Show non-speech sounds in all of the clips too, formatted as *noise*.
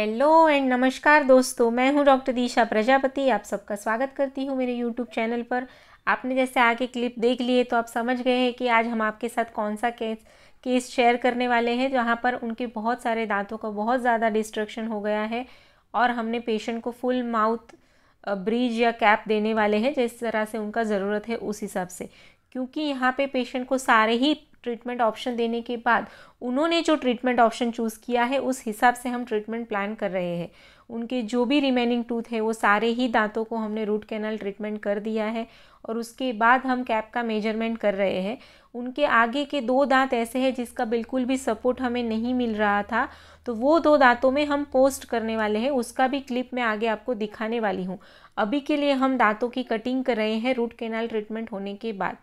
Hello and नमस्कार दोस्तों मैं हूं डॉक्टर दीशा प्रजापति आप सबका स्वागत करती हूं मेरे यूट्यूब चैनल पर आपने जैसे आगे क्लिप देख लिए तो आप समझ गए हैं कि आज हम आपके साथ कौन सा केस केस शेयर करने वाले हैं जहां पर उनके बहुत सारे दांतों का बहुत ज़्यादा डिस्ट्रक्शन हो गया है और हमने पेशेंट को फुल माउथ ब्रिज या कैप देने वाले हैं जिस तरह से उनका ज़रूरत है उस हिसाब से क्योंकि यहाँ पे पेशेंट को सारे ही ट्रीटमेंट ऑप्शन देने के बाद उन्होंने जो ट्रीटमेंट ऑप्शन चूज़ किया है उस हिसाब से हम ट्रीटमेंट प्लान कर रहे हैं उनके जो भी रिमेनिंग टूथ है वो सारे ही दांतों को हमने रूट कैनल ट्रीटमेंट कर दिया है और उसके बाद हम कैप का मेजरमेंट कर रहे हैं उनके आगे के दो दांत ऐसे हैं जिसका बिल्कुल भी सपोर्ट हमें नहीं मिल रहा था तो वो दो दांतों में हम पोस्ट करने वाले हैं उसका भी क्लिप मैं आगे आपको दिखाने वाली हूँ अभी के लिए हम दांतों की कटिंग कर रहे हैं रूट कैनाल ट्रीटमेंट होने के बाद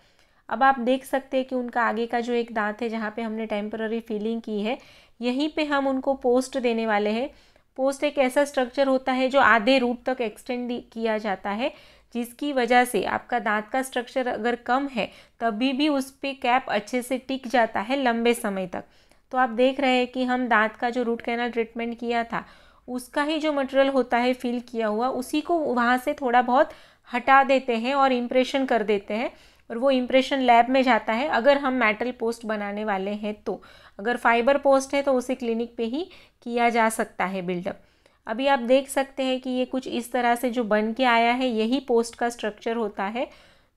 अब आप देख सकते हैं कि उनका आगे का जो एक दांत है जहाँ पे हमने टेम्पररी फीलिंग की है यहीं पे हम उनको पोस्ट देने वाले हैं पोस्ट एक ऐसा स्ट्रक्चर होता है जो आधे रूट तक एक्सटेंड किया जाता है जिसकी वजह से आपका दांत का स्ट्रक्चर अगर कम है तभी भी उस पर कैप अच्छे से टिक जाता है लंबे समय तक तो आप देख रहे हैं कि हम दांत का जो रूट कैनल ट्रीटमेंट किया था उसका ही जो मटेरियल होता है फिल किया हुआ उसी को वहाँ से थोड़ा बहुत हटा देते हैं और इम्प्रेशन कर देते हैं और वो इम्प्रेशन लैब में जाता है अगर हम मेटल पोस्ट बनाने वाले हैं तो अगर फाइबर पोस्ट है तो उसे क्लिनिक पे ही किया जा सकता है बिल्डअप अभी आप देख सकते हैं कि ये कुछ इस तरह से जो बन के आया है यही पोस्ट का स्ट्रक्चर होता है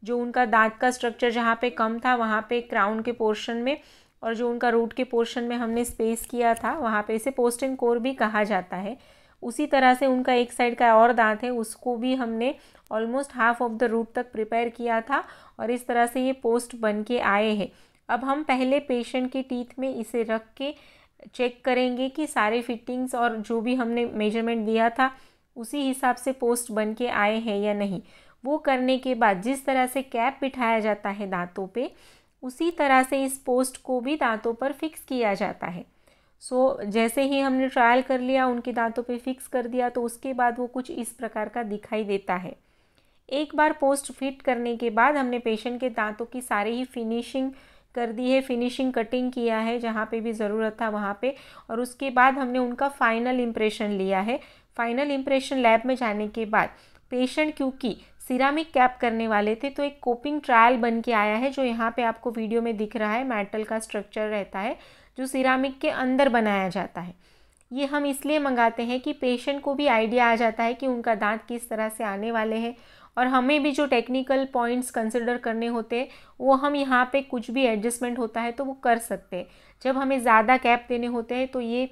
जो उनका दांत का स्ट्रक्चर जहाँ पे कम था वहाँ पे क्राउन के पोर्शन में और जो उनका रूट के पोर्शन में हमने स्पेस किया था वहाँ पे इसे पोस्ट एंड कोर भी कहा जाता है उसी तरह से उनका एक साइड का और दांत है उसको भी हमने almost half of the root तक प्रिपेयर किया था और इस तरह से ये पोस्ट बन के आए हैं अब हम पहले पेशेंट के टीथ में इसे रख के चेक करेंगे कि सारे फिटिंग्स और जो भी हमने मेजरमेंट दिया था उसी हिसाब से पोस्ट बन के आए हैं या नहीं वो करने के बाद जिस तरह से कैप बिठाया जाता है दांतों पे उसी तरह से इस पोस्ट को भी दांतों पर फिक्स किया जाता है सो so, जैसे ही हमने ट्रायल कर लिया उनके दांतों पे फिक्स कर दिया तो उसके बाद वो कुछ इस प्रकार का दिखाई देता है एक बार पोस्ट फिट करने के बाद हमने पेशेंट के दांतों की सारी ही फिनिशिंग कर दी है फिनिशिंग कटिंग किया है जहाँ पे भी ज़रूरत था वहाँ पे और उसके बाद हमने उनका फाइनल इम्प्रेशन लिया है फाइनल इम्प्रेशन लैब में जाने के बाद पेशेंट क्योंकि सिरामिक कैप करने वाले थे तो एक कोपिंग ट्रायल बन के आया है जो यहाँ पे आपको वीडियो में दिख रहा है मेटल का स्ट्रक्चर रहता है जो सिरामिक के अंदर बनाया जाता है ये हम इसलिए मंगाते हैं कि पेशेंट को भी आइडिया आ जाता है कि उनका दांत किस तरह से आने वाले हैं और हमें भी जो टेक्निकल पॉइंट्स कंसिडर करने होते हैं वो हम यहाँ पे कुछ भी एडजस्टमेंट होता है तो वो कर सकते हैं जब हमें ज़्यादा कैप देने होते हैं तो ये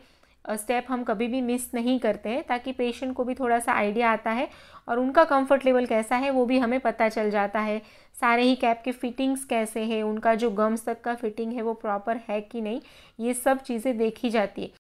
स्टेप हम कभी भी मिस नहीं करते हैं ताकि पेशेंट को भी थोड़ा सा आइडिया आता है और उनका कंफर्ट लेवल कैसा है वो भी हमें पता चल जाता है सारे ही कैप के फिटिंग्स कैसे हैं उनका जो गम्स तक का फिटिंग है वो प्रॉपर है कि नहीं ये सब चीज़ें देखी जाती है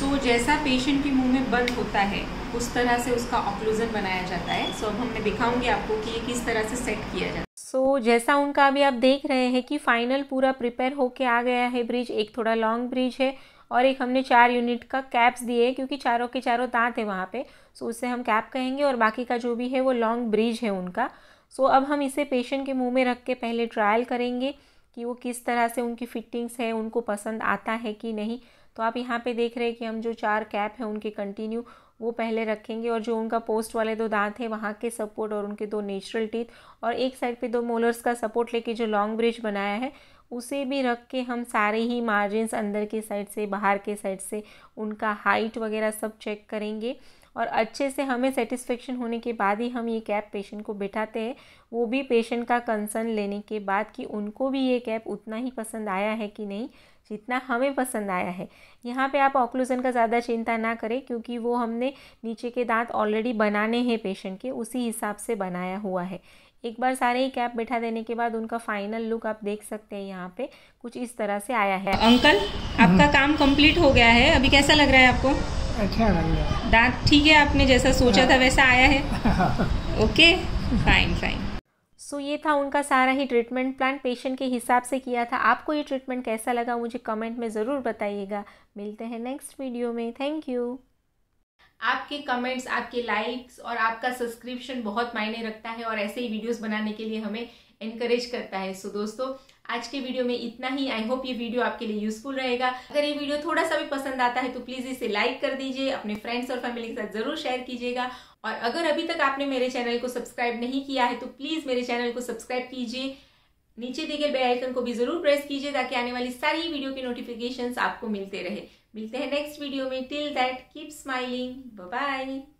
सो so, जैसा पेशेंट के मुंह में बंद होता है उस तरह से उसका ऑक्लूजन बनाया जाता है सो so, अब हमने दिखाऊंगी आपको कि ये किस तरह से सेट किया जाता है सो so, जैसा उनका अभी आप देख रहे हैं कि फाइनल पूरा प्रिपेयर होके आ गया है ब्रिज एक थोड़ा लॉन्ग ब्रिज है और एक हमने चार यूनिट का कैप्स दिए क्योंकि चारों के चारों दांत है वहाँ पे सो so, उससे हम कैप कहेंगे और बाकी का जो भी है वो लॉन्ग ब्रिज है उनका सो so, अब हम इसे पेशेंट के मुँह में रख के पहले ट्रायल करेंगे कि वो किस तरह से उनकी फिटिंग्स है उनको पसंद आता है कि नहीं तो आप यहाँ पर देख रहे हैं कि हम जो चार कैप हैं उनके कंटिन्यू वो पहले रखेंगे और जो उनका पोस्ट वाले दो दांत हैं वहाँ के सपोर्ट और उनके दो नेचुरल टीथ और एक साइड पे दो मोलर्स का सपोर्ट लेके जो लॉन्ग ब्रिज बनाया है उसे भी रख के हम सारे ही मार्जिन्स अंदर के साइड से बाहर के साइड से उनका हाइट वगैरह सब चेक करेंगे और अच्छे से हमें सेटिस्फेक्शन होने के बाद ही हम ये कैप पेशेंट को बैठाते हैं वो भी पेशेंट का कंसर्न लेने के बाद कि उनको भी ये कैप उतना ही पसंद आया है कि नहीं जितना हमें पसंद आया है यहाँ पे आप ऑक्लूजन का ज़्यादा चिंता ना करें क्योंकि वो हमने नीचे के दांत ऑलरेडी बनाने हैं पेशेंट के उसी हिसाब से बनाया हुआ है एक बार सारे ही कैप बैठा देने के बाद उनका फाइनल लुक आप देख सकते हैं यहाँ पे कुछ इस तरह से आया है अंकल आपका काम कंप्लीट हो गया है अभी कैसा लग रहा है आपको अच्छा लग दांत ठीक है आपने जैसा सोचा था हाँ। वैसा आया है *laughs* ओके फाइन फाइन सो ये था उनका सारा ही ट्रीटमेंट प्लान पेशेंट के हिसाब से किया था आपको ये ट्रीटमेंट कैसा लगा मुझे कमेंट में ज़रूर बताइएगा मिलते हैं नेक्स्ट वीडियो में थैंक यू आपके कमेंट्स आपके लाइक्स और आपका सब्सक्रिप्शन बहुत मायने रखता है और ऐसे ही वीडियोस बनाने के लिए हमें इनकरेज करता है सो so, दोस्तों आज के वीडियो में इतना ही आई होप ये वीडियो आपके लिए यूजफुल रहेगा अगर ये वीडियो थोड़ा सा भी पसंद आता है तो प्लीज इसे लाइक कर दीजिए अपने फ्रेंड्स और फैमिली के साथ जरूर शेयर कीजिएगा और अगर अभी तक आपने मेरे चैनल को सब्सक्राइब नहीं किया है तो प्लीज मेरे चैनल को सब्सक्राइब कीजिए नीचे दिए गए बेल आइकन को भी जरूर प्रेस कीजिए ताकि आने वाली सारी वीडियो की नोटिफिकेशन आपको मिलते रहे मिलते हैं नेक्स्ट वीडियो में till that keep smiling bye